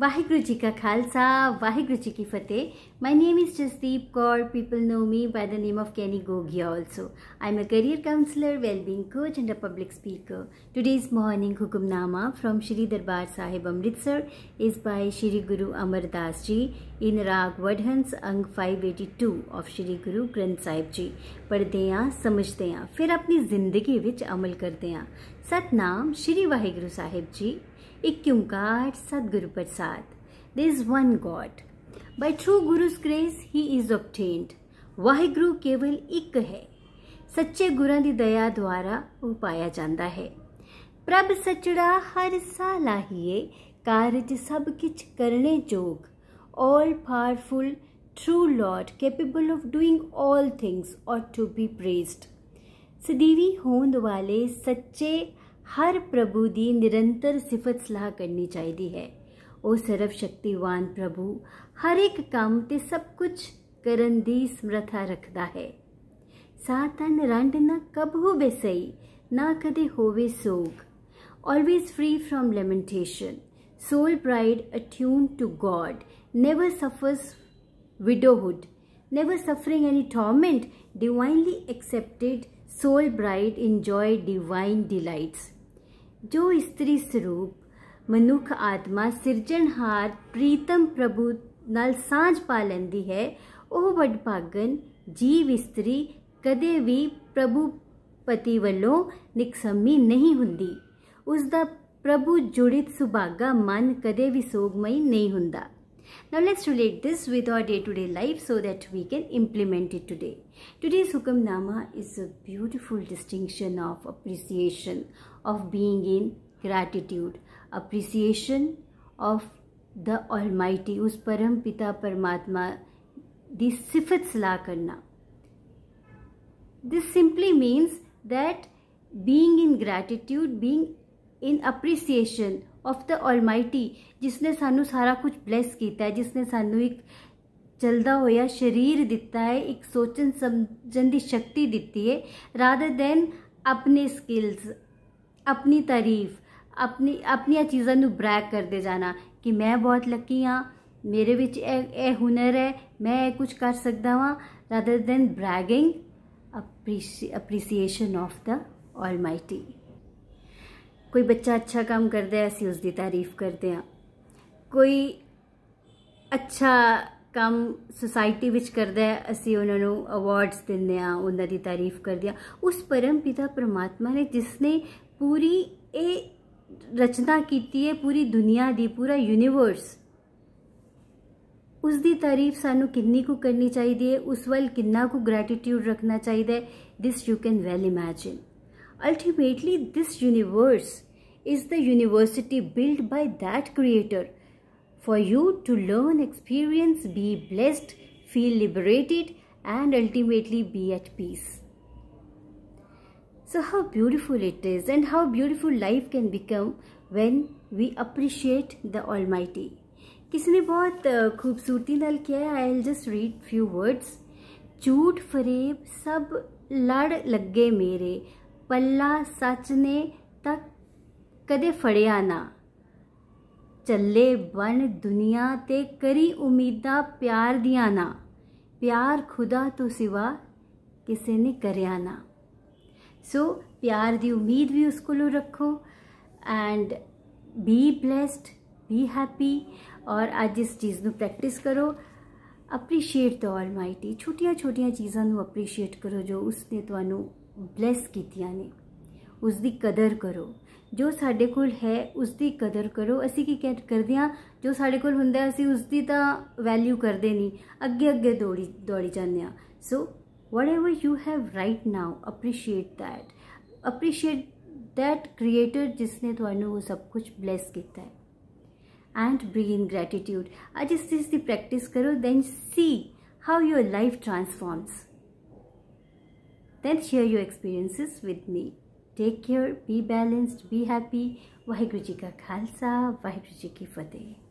वाहेगुरु जी का खालसा वाहेगुरु जी की फतेह my name is Jasdeep Kaur people know me by the name of Kenny Gogia also I am a career counsellor wellbeing coach and a public speaker is morning Hukamnama from Shri Darbar Sahib Amritsar is by Shri Guru Amardas जी इन राग वडहंस अंग 582 of Shri गुरु ग्रंथ साहिब जी पढ़ते हैं समझते हैं फिर अपनी जिंदगी विच अमल करते हैं सतनाम श्री वाहेगुरु साहिब जी इक्यूकार सदगुरु प्रसाद the is one god by true guru's grace he is obtained Waheguru केवल एक है सच्चे गुरों की दया द्वारा वो पाया जाता है प्रभ सचड़ा हर साल लाहीए कार्य सब किच करने जोग all powerful true lord capable of doing all things और टू बी प्रेस्ड सदीवी होंद वाले सच्चे हर प्रभु की निरंतर सिफत सलाह करनी चाहिए है वह सर्व शक्तिवान प्रभु हर एक काम से सब कुछ करन समर्था रखता है सा रंड न कबू बे सही ना कदे होवे सोग always free from lamentation soul pride attune to God never suffers widowhood never suffering any torment divinely accepted soul bride enjoy divine delights ਜੋ ਇਸਤਰੀ ਸਰੂਪ ਮਨੁੱਖ ਆਤਮਾ ਸਿਰਜਣਹਾਰ ਪ੍ਰੀਤਮ ਪ੍ਰਭੂ ਨਾਲ ਸਾਂਝ ਪਾ ਲੈਂਦੀ ਹੈ ਉਹ ਭਾਗਨ ਜੀਵ ਇਸਤਰੀ ਕਦੇ ਵੀ ਪ੍ਰਭੂ ਪਤੀ ਵੱਲੋਂ ਨਿਕਸਮੀ ਨਹੀਂ ਹੁੰਦੀ ਉਸ ਦਾ ਪ੍ਰਭੂ ਜੁੜਿਤ ਸੁਭਾਗਾ ਮਨ ਕਦੇ ਵੀ ਸੋਗਮਈ ਨਹੀਂ ਹੁੰਦਾ Now let's relate this with our day-to-day -day life so that we can implement it today. Today's Hukam Nama is a beautiful distinction of appreciation, of being in gratitude, appreciation of the Almighty, उस परम पिता परमात्मा दी सिफत सलाह this simply means that being in gratitude being in appreciation of the Almighty ਜਿਸ ਨੇ ਸਾਨੂੰ ਸਾਰਾ ਕੁਝ ਬlesਸ ਕੀਤਾ ਹੈ ਜਿਸ ਨੇ ਸਾਨੂੰ ਇੱਕ ਚਲਦਾ ਹੋਇਆ ਸਰੀਰ ਦਿੱਤਾ ਹੈ ਇੱਕ ਸੋਚਣ ਸਮਝਣ ਦੀ ਸ਼ਕਤੀ ਦਿੱਤੀ ਹੈ ਰਾਦਰ ਦੈਨ ਆਪਣੇ ਸਕਿਲਸ ਆਪਣੀ ਤਾਰੀਫ ਆਪਣੀ ਆਪਣੀਆਂ ਚੀਜ਼ਾਂ ਨੂੰ ਬ੍ਰੈਕ ਕਰਦੇ ਜਾਣਾ ਕਿ ਮੈਂ ਬਹੁਤ ਲੱਕੀ ਹਾਂ ਮੇਰੇ ਵਿੱਚ ਇਹ ਇਹ ਹੁਨਰ ਹੈ ਮੈਂ ਇਹ ਕੁਝ ਕਰ ਸਕਦਾ ਹਾਂ rather than bragging appreciation of the Almighty. ਕੋਈ ਬੱਚਾ ਅੱਛਾ ਕੰਮ ਕਰਦਾ ਹੈ ਅਸੀਂ ਉਸ ਦੀ ਤਾਰੀਫ ਕਰਦੇ ਹਾਂ ਕੋਈ ਅੱਛਾ ਕੰਮ ਸੁਸਾਇਟੀ ਵਿੱਚ ਕਰਦਾ ਹੈ ਅਸੀਂ ਉਹਨਾਂ ਨੂੰ ਅਵਾਰਡਸ ਦਿੰਦੇ ਹਾਂ ਉਹਨਾਂ ਦੀ ਤਾਰੀਫ ਕਰਦੇ ਹਾਂ ਉਸ ਪਰਮ ਪਿਤਾ ਪ੍ਰਮਾਤਮਾ ਨੇ ਜਿਸ ਨੇ ਪੂਰੀ ਇਹ ਰਚਨਾ ਕੀਤੀ ਹੈ ਪੂਰੀ ਦੁਨੀਆ ਦੀ ਪੂਰਾ ਯੂਨੀਵਰਸ ਉਸ ਦੀ ਤਾਰੀਫ ਸਾਨੂੰ ਕਿੰਨੀ ਕੁ ਕਰਨੀ ਚਾਹੀਦੀ ਹੈ ਉਸ ਵੱਲ ਕਿੰਨਾ ਕੁ ਗ੍ਰੈਟੀਟਿਊਡ ਰੱਖਣਾ ਚਾਹੀਦਾ ਹੈ this you can well imagine Ultimately, this universe is the university built by that creator for you to learn, experience, be blessed, feel liberated, and ultimately be at peace. So, how beautiful it is, and how beautiful life can become when we appreciate the Almighty. किसने बहुत खूबसूरती नाल किया है I'll just read few words झूठ फरेब सब लड़ लगे मेरे ਪੱਲਾ ਸੱਚ ਨੇ ਤੱਕ ਕਦੇ ਫੜਿਆ ਨਾ ਚੱਲੇ ਬਣ ਦੁਨੀਆ ਤੇ ਕਰੀ ਉਮੀਦਾਂ ਪਿਆਰ ਦੀਆਂ ਨਾ ਪਿਆਰ ਖੁਦਾ ਤੋਂ ਸਿਵਾ ਕਿਸੇ ਨੇ ਕਰਿਆ ਨਾ ਸੋ ਪਿਆਰ ਦੀ ਉਮੀਦ ਵੀ ਉਸ ਕੋਲੋਂ ਰੱਖੋ and be blessed be happy ਔਰ ਅੱਜ ਇਸ ਚੀਜ਼ ਨੂੰ ਪ੍ਰੈਕਟਿਸ ਕਰੋ ਅਪਰੀਸ਼ੀਏਟ ਦ ਆਲਮਾਈਟੀ ਛੋਟੀਆਂ ਛੋਟੀਆਂ ਚੀਜ਼ਾਂ ਨੂੰ ਅਪਰੀਸ਼ੀਏਟ ਕਰੋ ਜੋ ਉਸਨੇ ਤੁਹਾਨੂੰ ब्लैस कीतिया ने उसकी कदर करो जो साढ़े को उसकी कदर करो असी की कह करते हैं जो साढ़े को हों उसकी तो वैल्यू करते नहीं अगे अगे दौड़ी दौड़ी जाने so whatever you have right now appreciate that appreciate that creator जिसने थानू वो सब कुछ ब्लैस किया है एंड ब्रिग इन ग्रैटिट्यूड अज इस चीज़ की प्रैक्टिस करो then see how your life transforms then share your experiences with me. Take care, be balanced, be happy. Vaheguru Ji ka Khalsa, Vaheguru Ji ki Fateh.